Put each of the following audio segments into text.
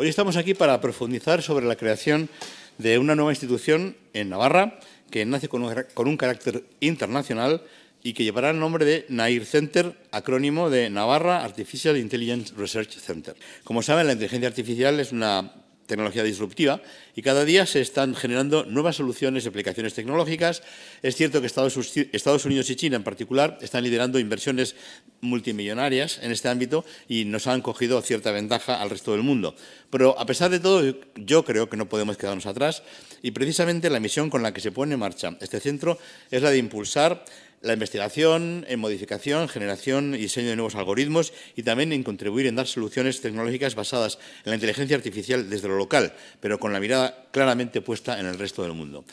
Hoy estamos aquí para profundizar sobre la creación de una nueva institución en Navarra que nace con un, carácter internacional y que llevará el nombre de NAIR Center, acrónimo de Navarra Artificial Intelligence Research Center. Como saben, la inteligencia artificial es una tecnología disruptiva y cada día se están generando nuevas soluciones y aplicaciones tecnológicas. Es cierto que Estados Unidos y China en particular están liderando inversiones multimillonarias en este ámbito y nos han cogido cierta ventaja al resto del mundo. Pero a pesar de todo, yo creo que no podemos quedarnos atrás y precisamente la misión con la que se pone en marcha este centro es la de impulsar la investigación, en modificación, generación y diseño de nuevos algoritmos y también en contribuir en dar soluciones tecnológicas basadas en la inteligencia artificial desde lo local, pero con la mirada claramente puesta en el resto del mundo.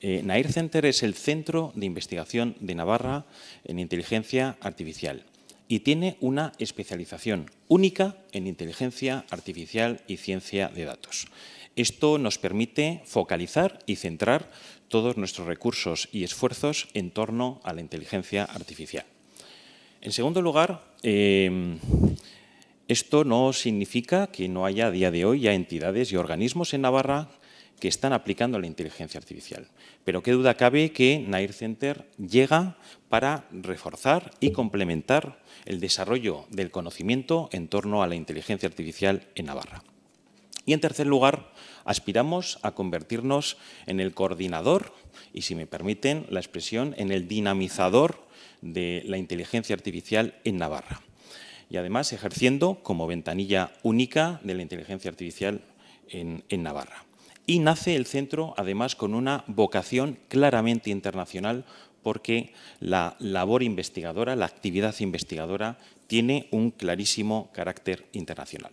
Eh, Nair Center es el centro de investigación de Navarra en inteligencia artificial y tiene una especialización única en inteligencia artificial y ciencia de datos. Esto nos permite focalizar y centrar todos nuestros recursos y esfuerzos en torno a la inteligencia artificial. En segundo lugar, em, esto no significa que no haya a día de hoy ya entidades y organismos en Navarra que están aplicando la inteligencia artificial. Pero qué duda cabe que Nair Center llega para reforzar y complementar el desarrollo del conocimiento en torno a la inteligencia artificial en Navarra. Y en tercer lugar, aspiramos a convertirnos en el coordinador y, si me permiten la expresión, en el dinamizador de la inteligencia artificial en Navarra. Y además ejerciendo como ventanilla única de la inteligencia artificial en, Navarra. Y nace el centro, además, con una vocación claramente internacional porque la labor investigadora, la actividad investigadora, tiene un clarísimo carácter internacional.